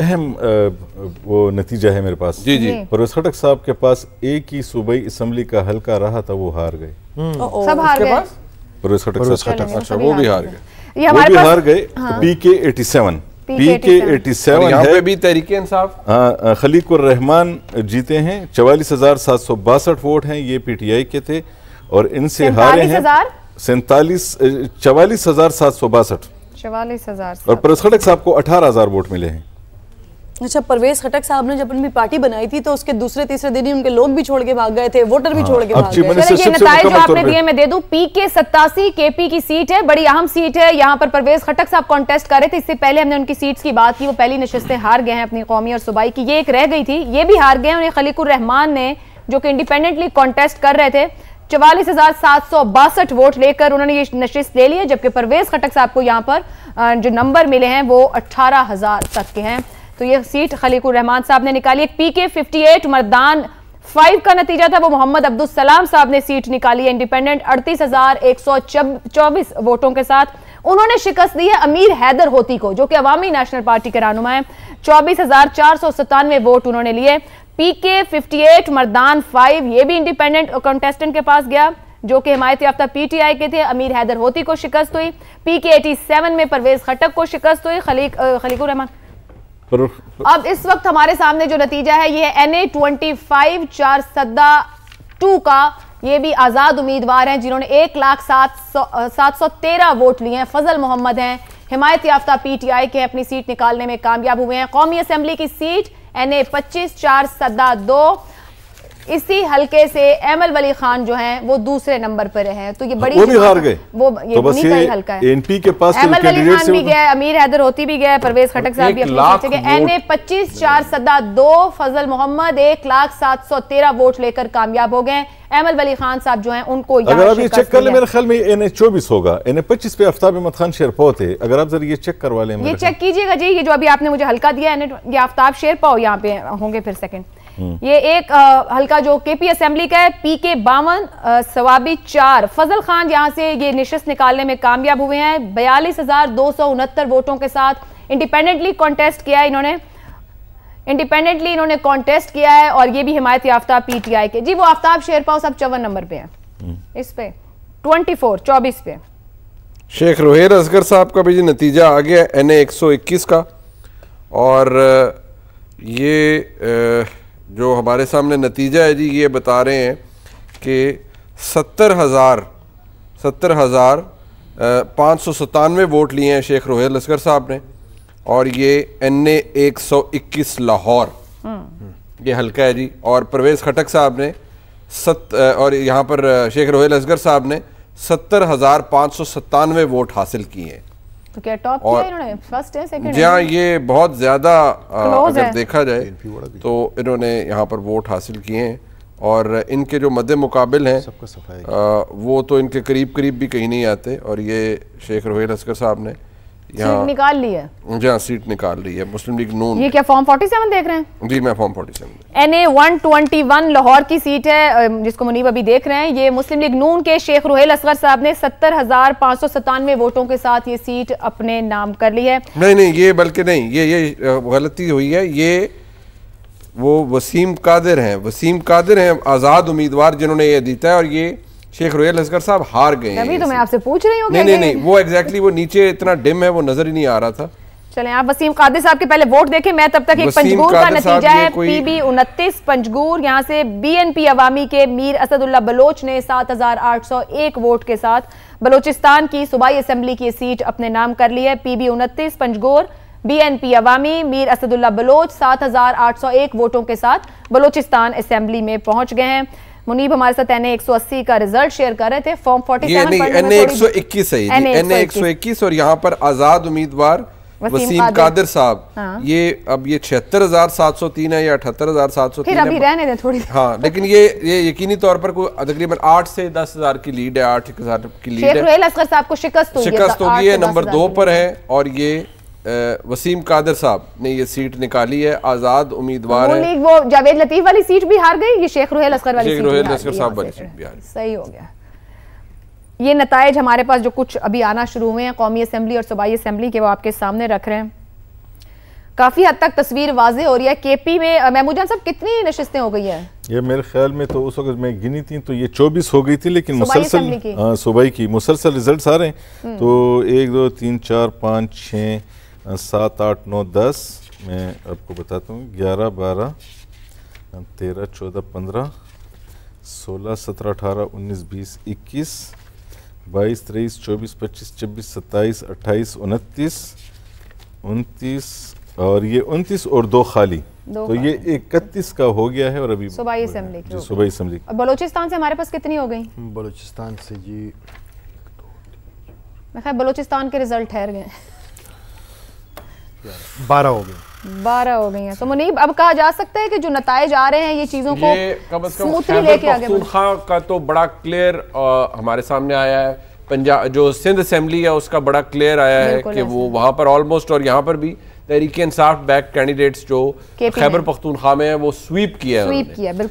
अहम वो नतीजा है मेरे पास जी जी परवेज खटक साहब के पास एक ही सूबई असम्बली का हल्का रहा था वो हार गए हम्म। सब हार गए खटक साहब अच्छा वो भी हार गए ये हमारे हार गए हाँ। है भी इंसाफ हाँ, रहमान जीते हैं चवालीस हजार सात सौ बासठ वोट हैं ये पीटीआई के थे और इनसे हारे हैं सैतालीस चवालीस हजार सात सौ बासठ चवालीस हजार और परस खटक साहब को अठारह हजार वोट मिले हैं अच्छा परवेज खटक साहब ने जब अपनी पार्टी बनाई थी तो उसके दूसरे तीसरे दिन ही उनके लोग भी छोड़ के भाग गए थे वोटर भी हाँ। छोड़ के भाग गए जो मतलब आपने दिए मैं दे दूं पी के सत्तासी के पी की सीट है बड़ी अहम सीट है यहाँ पर परवेज खटक साहब कॉन्टेस्ट कर रहे थे इससे पहले हमने उनकी सीट की बात की वो पहली नशस्तें हार गए हैं अपनी कौमी और सुबाई की ये एक रह गई थी ये भी हार गए उन्हें खलीकुर रहमान ने जो कि इंडिपेंडेंटली कॉन्टेस्ट कर रहे थे चवालीस हजार सात सौ बासठ वोट लेकर उन्होंने ये नशिस्त ले ली है जबकि परवेज खटक साहब को यहाँ पर जो नंबर मिले हैं वो अट्ठारह हजार तक के हैं तो यह सीट खलीकुर रहमान साहब ने निकाली एक पी के फिफ्टी एट मरदान फाइव का नतीजा था वो मोहम्मद अब्दुल सलाम साहब ने सीट निकाली है इंडिपेंडेंट अड़तीस हजार एक सौ चौबीस वोटों के साथ उन्होंने शिकस्त दी है अमीर हैदर होती को जो कि अवामी नेशनल पार्टी के रहनुमा है चौबीस हजार चार सौ सतानवे वोट उन्होंने लिए पी के फिफ्टी एट मरदान फाइव ये भी इंडिपेंडेंट कंटेस्टेंट के पास गया जो कि हिमायत याफ्ता पीटीआई के थे अमीर हैदर होती को शिकस्त हुई पी के एटी सेवन में परवेज खटक को शिकस्त हुई खलीक खलीकुर रहमान अब इस वक्त हमारे सामने जो नतीजा है ये एन ए ट्वेंटी फाइव चार सद्दा टू का ये भी आज़ाद उम्मीदवार हैं जिन्होंने एक लाख सात सौ सात सौ तेरह वोट लिए हैं फजल मोहम्मद हैं हिमायत याफ्ता पीटीआई के अपनी सीट निकालने में कामयाब हुए हैं कौमी असेंबली की सीट एन ए पच्चीस चार सदा दो इसी हलके से एमल वली खान जो हैं वो दूसरे नंबर पर रहे हैं तो ये हाँ, बड़ी वो भी हार गए वो ये तो बस ये हलका है एनपी के पास एमल वली खान भी गए अमीर हैदर होती भी गए परवेज खटक साहब भी अपने गए एन ए पच्चीस चार सदा दो फजल मोहम्मद एक लाख सात सौ तेरह वोट लेकर कामयाब हो गए एमल वली खान साहब जो हैं उनको अगर आप ये चेक कर ले मेरे ख्याल में एन ए चौबीस होगा एन ए पच्चीस पे आफ्ताब अहमद खान शेरपो थे अगर आप जरा ये चेक करवा लें ये चेक कीजिएगा जी ये जो अभी आपने मुझे हल्का दिया एन ए आफ्ताब शेरपा यहाँ पे होंगे फिर सेकंड ये एक आ, हल्का जो केपी असेंबली का है पी के बावन सवाबी चार फजल खान यहाँ से ये निशस्त निकालने में कामयाब हुए हैं बयालीस हजार दो सौ उनहत्तर वोटों के साथ इंडिपेंडेंटली कॉन्टेस्ट किया इन्होंने इंडिपेंडेंटली इन्होंने कॉन्टेस्ट किया है और ये भी हिमायत याफ्ता पीटीआई के जी वो आफ्ताब शेरपाव सब चौवन नंबर पे हैं हम्म। इस पे ट्वेंटी फोर चौबीस पे शेख रोहेर असगर साहब का भी जी नतीजा आ गया एन ए एक सौ इक्कीस का और ये आ, जो हमारे सामने नतीजा है जी ये बता रहे हैं कि सत्तर हज़ार सत्तर हज़ार पाँच सौ सतानवे वोट लिए हैं शेख रोहित लश्कर साहब ने और ये एन ए एक सौ इक्कीस लाहौर हम्म। ये हल्का है जी और परवेज़ खटक साहब ने सत और यहाँ पर शेख रोहित असगर साहब ने सत्तर हज़ार पाँच सौ सत्तानवे वोट हासिल किए हैं तो क्या टॉप किया इन्होंने फर्स्ट है सेकंड जी हाँ ये बहुत ज़्यादा अगर देखा जाए तो इन्होंने यहाँ पर वोट हासिल किए हैं और इनके जो मद मुकाबल हैं वो तो इनके करीब करीब भी कहीं नहीं आते और ये शेख रोहेल असकर साहब ने सीट निकाल ली है जी हाँ सीट निकाल ली है मुस्लिम लीग नून ये क्या फॉर्म फोर्टी सेवन देख रहे हैं जी मैं form forty seven N A one twenty one Lahore की सीट है जिसको मुनीब अभी देख रहे हैं ये मुस्लिम लीग नून के शेख रुहेल असगर साहब ने सत्तर हजार पाँच सौ सतानवे वोटों के साथ ये सीट अपने नाम कर ली है नहीं नहीं ये बल्कि नहीं ये ये गलती हुई है ये वो वसीम कादिर हैं वसीम कादिर हैं आज़ाद उम्मीदवार जिन्होंने ये जीता है और ये शेख रोयल असगर साहब हार गए तभी तो मैं आपसे पूछ रही हूँ नहीं नहीं वो एग्जैक्टली वो नीचे इतना डिम है वो नजर ही नहीं आ रहा था चले आप वसीम कादिर साहब के पहले वोट देखें मैं तब तक एक पंजगूर का नतीजा है पीबी उनतीस पंजगूर यहाँ से बीएनपी अवामी के मीर असदुल्ला बलोच ने 7,801 वोट के साथ बलोचिस्तान की सूबाई असम्बली की सीट अपने नाम कर ली है पीबी उनतीस पंजगोर बीएनपी अवामी मीर असदुल्ला बलोच 7,801 वोटों के साथ बलोचिस्तान असेंबली में पहुंच गए हैं मुनीब हमारे साथ एन ए एक का रिजल्ट शेयर कर रहे the form forty N A एक सौ इक्कीस है एन ए एक सौ इक्कीस और यहाँ पर आजाद उम्मीदवार वसीम कादिर साहब हाँ। ये अब ये छिहत्तर हजार सात सौ तीन है या अठहत्तर हजार सात सौ तीन अभी रहने दें थोड़ी हाँ लेकिन ये ये यकीनी तौर पर कोई तकरीबन आठ से दस हजार की लीड है आठ एक हजार की लीड है शिकस्त होगी शिकस्त होगी नंबर दो पर है और ये वसीम कादर साहब ने ये सीट निकाली है आज़ाद उम्मीदवार है वो जावेद लतीफ वाली सीट भी हार गई ये शेख रोहेल असगर वाली शेख रोहेल असगर साहब वाली सीट भी हार सही हो गया ये नतज हमारे पास जो कुछ अभी आना शुरू हुए हैं कौमी असम्बली और सूबाई असम्बली के वो आपके सामने रख रहे हैं काफ़ी हद तक तस्वीर वाजे हो रही है के पी में महमूदान साहब कितनी नशस्तें हो गई हैं ये मेरे ख्याल में तो उस वक्त मैं गिनी थी तो ये चौबीस हो गई थी लेकिन मुसलसल हाँ सूबाई की मुसलसल रिजल्ट आ रहे हैं हम्म। तो एक दो तीन चार पाँच छः सात आठ नौ दस मैं आपको बताता हूँ ग्यारह बारह तेरह चौदह पंद्रह सोलह सत्रह अठारह उन्नीस बीस इक्कीस बाईस तेईस चौबीस पच्चीस छब्बीस सत्ताईस अट्ठाईस उनतीस उनतीस और ये उनतीस और दो खाली दो तो ये इकतीस का हो गया है और अभी सुबह सुबह असम्बली बलोचिस्तान से हमारे पास कितनी हो गई बलोचिस्तान से जी मैं बलोचिस्तान के रिजल्ट ठहर गए बारह हो गई बारह हो गई हैं तो मुनीब अब कहा जा सकता है कि जो नतज आ रहे हैं ये चीज़ों को लेके का तो बड़ा क्लियर हमारे सामने आया है पंजाब जो सिंध असम्बली है उसका बड़ा क्लियर आया है कि वो वहाँ पर ऑलमोस्ट और यहाँ पर भी तहरीक इंसाफ बैक कैंडिडेट्स जो खैबर पख्तूनख्वा में है वो स्वीप किया है